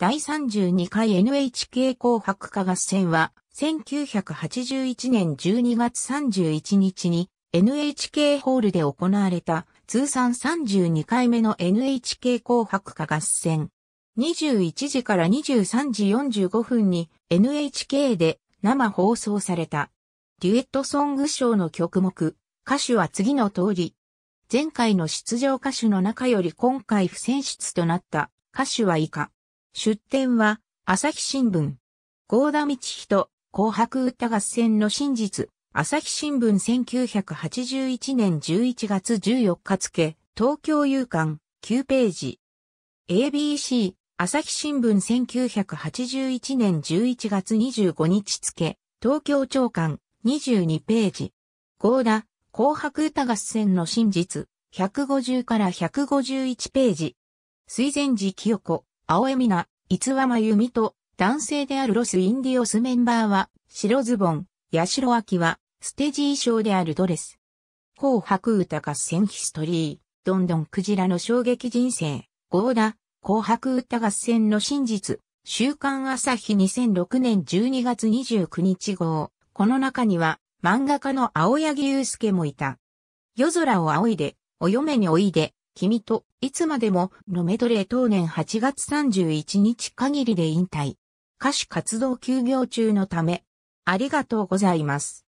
第32回 NHK 紅白歌合戦は、1981年12月31日に NHK ホールで行われた通算32回目の NHK 紅白歌合戦。21時から23時45分に NHK で生放送された。デュエットソング賞の曲目、歌手は次の通り。前回の出場歌手の中より今回不選出となった歌手は以下。出典は、朝日新聞。合田道人、紅白歌合戦の真実。朝日新聞1981年11月14日付、東京夕刊、9ページ。ABC、朝日新聞1981年11月25日付、東京長官、22ページ。合田、紅白歌合戦の真実、150から151ページ。水前寺清子、青江美奈、逸話真由美と、男性であるロス・インディオスメンバーは、白ズボン、八代明は、ステージ衣装であるドレス。紅白歌合戦ヒストリー、どんどんクジラの衝撃人生、ゴーダ、紅白歌合戦の真実、週刊朝日2006年12月29日号。この中には、漫画家の青柳祐介もいた。夜空を仰いで、お嫁においで、君といつまでものメドレー当年8月31日限りで引退。歌手活動休業中のため、ありがとうございます。